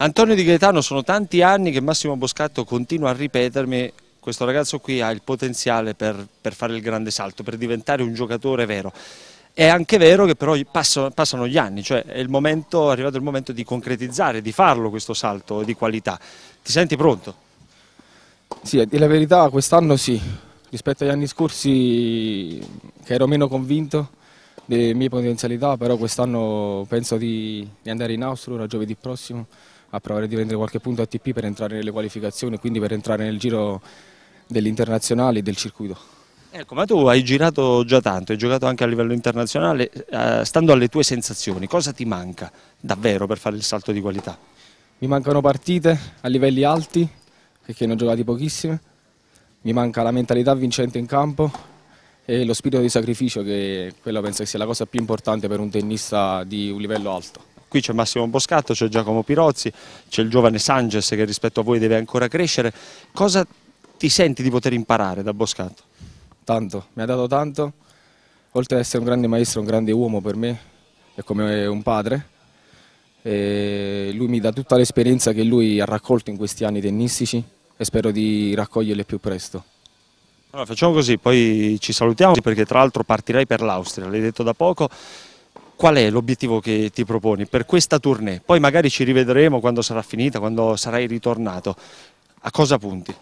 Antonio Di Gaetano, sono tanti anni che Massimo Boscatto continua a ripetermi questo ragazzo qui ha il potenziale per, per fare il grande salto, per diventare un giocatore vero. È anche vero che però passano, passano gli anni, cioè è, momento, è, arrivato il momento di concretizzare, di farlo questo salto di qualità. Ti senti pronto? Sì, a dire la verità quest'anno sì, rispetto agli anni scorsi che ero meno convinto delle mie potenzialità, però quest'anno penso di, di andare in Austria giovedì prossimo a provare di prendere qualche punto ATP per entrare nelle qualificazioni, e quindi per entrare nel giro degli internazionali e del circuito. Ecco, ma tu hai girato già tanto, hai giocato anche a livello internazionale, eh, stando alle tue sensazioni, cosa ti manca davvero per fare il salto di qualità? Mi mancano partite a livelli alti, perché ne ho giocati pochissime, mi manca la mentalità vincente in campo e lo spirito di sacrificio, che quella penso che sia la cosa più importante per un tennista di un livello alto. Qui c'è Massimo Boscato, c'è Giacomo Pirozzi, c'è il giovane Sanges che rispetto a voi deve ancora crescere. Cosa ti senti di poter imparare da Boscato? Tanto, mi ha dato tanto. Oltre ad essere un grande maestro, un grande uomo per me, è come un padre. E lui mi dà tutta l'esperienza che lui ha raccolto in questi anni tennistici e spero di raccoglierle più presto. Allora, facciamo così, poi ci salutiamo perché tra l'altro partirei per l'Austria, l'hai detto da poco qual è l'obiettivo che ti proponi per questa tournée? Poi magari ci rivedremo quando sarà finita, quando sarai ritornato. A cosa punti?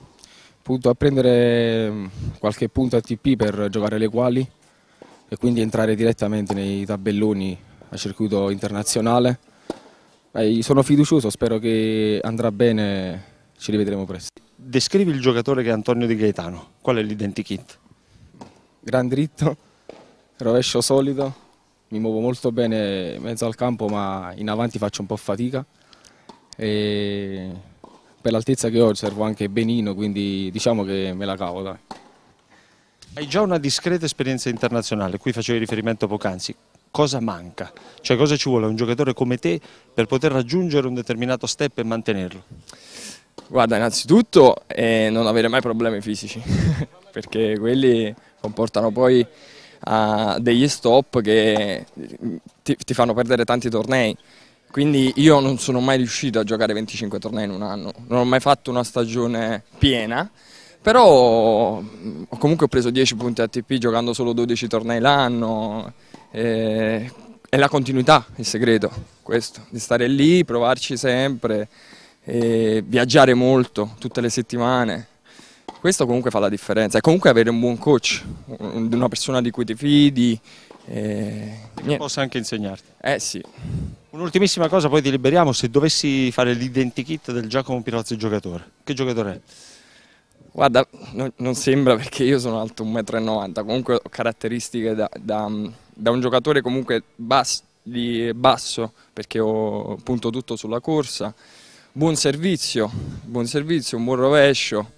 Punto a prendere mm, qualche punto ATP per giocare le quali e quindi entrare direttamente nei tabelloni a circuito internazionale. Beh, sono fiducioso, spero che andrà bene, ci rivedremo presto. Descrivi il giocatore che è Antonio Di Gaetano, qual è l'identikit? Gran dritto, rovescio solido, mi muovo molto bene in mezzo al campo ma in avanti faccio un po' fatica e per l'altezza che ho servo anche benino quindi diciamo che me la cavo dai. Hai già una discreta esperienza internazionale, qui facevi riferimento poc'anzi, cosa manca? Cioè cosa ci vuole un giocatore come te per poter raggiungere un determinato step e mantenerlo? Guarda, innanzitutto eh, non avere mai problemi fisici, perché quelli comportano poi a degli stop che ti, ti fanno perdere tanti tornei. Quindi io non sono mai riuscito a giocare 25 tornei in un anno, non ho mai fatto una stagione piena, però mm, comunque ho preso 10 punti ATP giocando solo 12 tornei l'anno, è la continuità il segreto, questo, di stare lì, provarci sempre, eh, viaggiare molto tutte le settimane questo comunque fa la differenza e comunque avere un buon coach, una persona di cui ti fidi. E... Eh, che possa anche insegnarti. Eh sì. Un'ultimissima cosa, poi ti liberiamo, se dovessi fare l'identikit del Giacomo Pirozzi giocatore, che giocatore è? Guarda, no, non sembra perché io sono alto 1,90 m, comunque ho caratteristiche da, da, da un giocatore comunque basso, di basso perché ho punto tutto sulla corsa, buon servizio, buon servizio, un buon rovescio,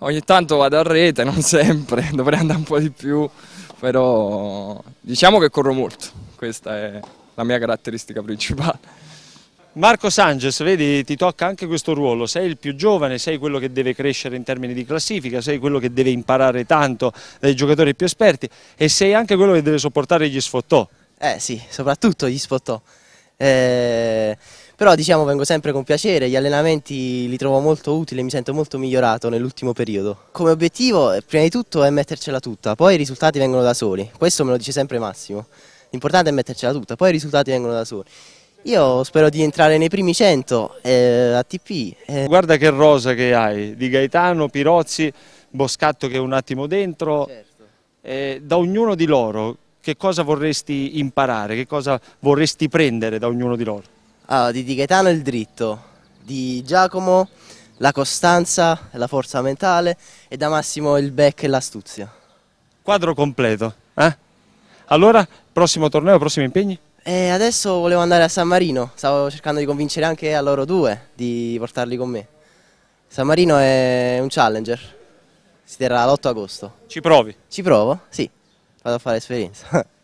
ogni tanto vado a rete, non sempre, dovrei andare un po' di più, però diciamo che corro molto, questa è la mia caratteristica principale. Marco Sanchez, vedi, ti tocca anche questo ruolo, sei il più giovane, sei quello che deve crescere in termini di classifica, sei quello che deve imparare tanto dai giocatori più esperti e sei anche quello che deve sopportare gli sfottò. Eh sì, soprattutto gli sfottò. Eh però diciamo vengo sempre con piacere, gli allenamenti li trovo molto utili, mi sento molto migliorato nell'ultimo periodo. Come obiettivo eh, prima di tutto è mettercela tutta, poi i risultati vengono da soli, questo me lo dice sempre Massimo, l'importante è mettercela tutta, poi i risultati vengono da soli. Io spero di entrare nei primi 100 eh, a Eh. Guarda che rosa che hai, di Gaetano, Pirozzi, Boscatto che è un attimo dentro. Certo. Eh, da ognuno di loro che cosa vorresti imparare, che cosa vorresti prendere da ognuno di loro? Allora, ah, di Gaetano il dritto, di Giacomo la costanza e la forza mentale e da Massimo il back e l'astuzia. Quadro completo, eh? Allora, prossimo torneo, prossimi impegni? E adesso volevo andare a San Marino, stavo cercando di convincere anche a loro due di portarli con me. San Marino è un challenger, si terrà l'8 agosto. Ci provi? Ci provo, sì, vado a fare esperienza.